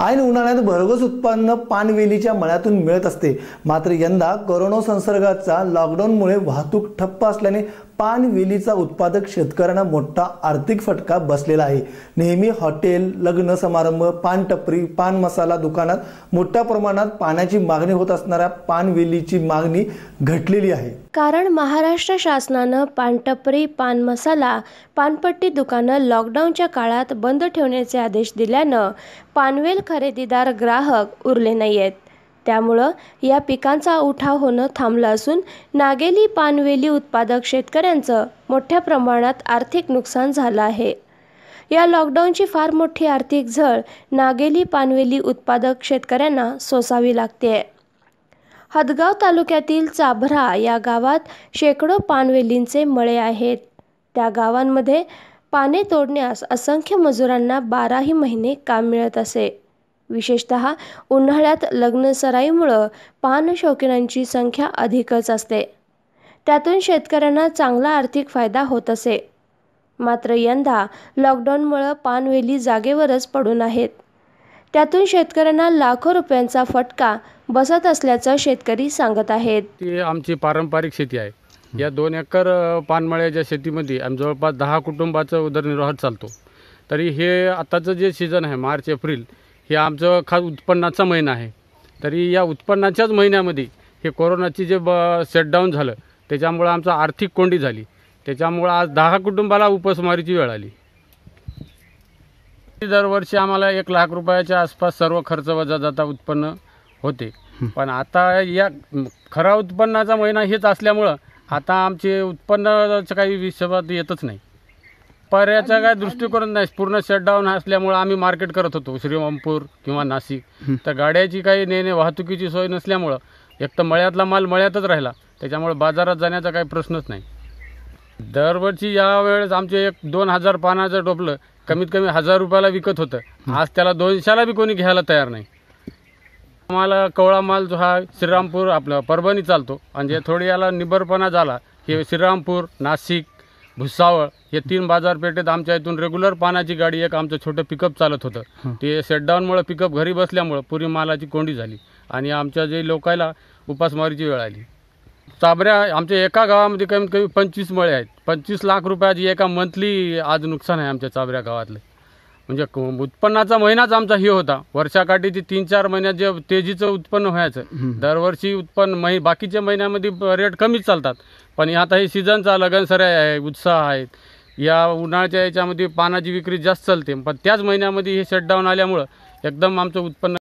ऐन उन्हाळ्यात भरघोस उत्पन्न पानवेलीच्या मळ्यातून मिळत असते मात्र यंदा करोना संसर्गाचा लॉकडाऊनमुळे वाहतूक ठप्प असल्याने पानवेलीचा उत्पादक शेतकऱ्यांना मोठा आर्थिक फटका बसलेला आहे नेहमी हॉटेल लग्न समारंभ पान टपरी पान मसाला दुकानात मोठ्या प्रमाणात पाण्याची मागणी होत असणाऱ्या पानवेलीची मागणी घटलेली आहे कारण महाराष्ट्र शासनानं पानटपरी पान मसाला पानपट्टी दुकानं लॉकडाऊनच्या काळात बंद ठेवण्याचे आदेश दिल्यानं पानवेल खरेदीदार ग्राहक उरले नाही त्यामुळं या पिकांचा उठाव होणं थांबलं असून नागेली पानवेली उत्पादक शेतकऱ्यांचं मोठ्या प्रमाणात आर्थिक नुकसान झालं आहे या लॉकडाऊनची फार मोठी आर्थिक झळ नागेली पानवेली उत्पादक शेतकऱ्यांना सोसावी लागते हदगाव तालुक्यातील चाभरा या गावात शेकडो पानवेलींचे मळे आहेत त्या गावांमध्ये पाने तोडण्यास असंख्य मजुरांना बाराही महिने काम मिळत असे विशेषत उन्हाळ्यात लग्नसराईमुळं पान शौकीनांची संख्या अधिकच असते त्यातून शेतकऱ्यांना चांगला आर्थिक फायदा होत असे मात्र यंदा लॉकडाऊनमुळं पानवेली जागेवरच पडून आहेत त्यातून शेतकऱ्यांना लाखो रुपयांचा फटका बसत असल्याचं शेतकरी सांगत आहेत आमची पारंपरिक शेती आहे या दोन एकर पानमळ्याच्या शेतीमध्ये आम्ही जवळपास दहा कुटुंबाचा उदरनिर्वाह चालतो तरी हे आताचं जे सीझन आहे मार्च एप्रिल हे आमचं खास उत्पन्नाचा महिना आहे तरी या उत्पन्नाच्याच महिन्यामध्ये हे कोरोनाची जे ब शटडाऊन झालं त्याच्यामुळं आमचं आर्थिक कोंडी झाली त्याच्यामुळं आज दहा कुटुंबाला उपसमारीची वेळ आली दरवर्षी आम्हाला एक लाख रुपयाच्या आसपास सर्व खर्च वजा जाता उत्पन्न होते पण आता या खरा उत्पन्नाचा महिना हेच असल्यामुळं आता आमचे उत्पन्नाचं काही विषयात येतच नाही पर्याचा काय दृष्टिकोन नाही पूर्ण शटडाऊन असल्यामुळे आम्ही मार्केट करत होतो श्रीरामपूर किंवा नाशिक तर गाड्याची काही नेणे वाहतुकीची सोय नसल्यामुळं एक तर मळ्यातला माल मळ्यातच राहिला त्याच्यामुळे बाजारात जाण्याचा काही प्रश्नच नाही दरवर्षी यावेळेस आमचे एक दोन हजार पानाचं टोपलं कमीत कमी हजार रुपयाला विकत होतं आज त्याला दोनशेला बी कोणी घ्यायला तयार नाही आम्हाला कवळा माल जो हा श्रीरामपूर आपला परभणी चालतो आणि जे थोडी याला निबरपणा झाला की श्रीरामपूर नाशिक भुसावळ हे तीन बाजारपेठेत आमच्या इथून रेग्युलर पाण्याची गाडी एक आमचं छोटं पिकअप चालत होतं ते शेटडाऊनमुळं पिकअप घरी बसल्यामुळं पुरी मालाची कोंडी झाली आणि आमच्या जे लोकायला उपासमारीची वेळ आली चाबऱ्या आमच्या एका गावामध्ये कमी कमी पंचवीस मळे आहेत पंचवीस लाख रुपयाची एका मंथली आज नुकसान आहे आमच्या चाबऱ्या गावातलं म्हणजे उत्पन्नाचा महिनाच आमचा हे होता वर्षाकाठीची तीन चार महिन्यात जे तेजीचं उत्पन्न व्हायचं दरवर्षी उत्पन्न महि बाकीच्या महिन्यामध्ये रेट कमीच चालतात पण आता हे सीझनचा लगनसऱ्या आहे उत्साह आहेत या उन्हाळ्याच्या याच्यामध्ये पानाची विक्री जास्त चालते पण त्याच महिन्यामध्ये हे शटडाऊन आल्यामुळं एकदम आमचं उत्पन्न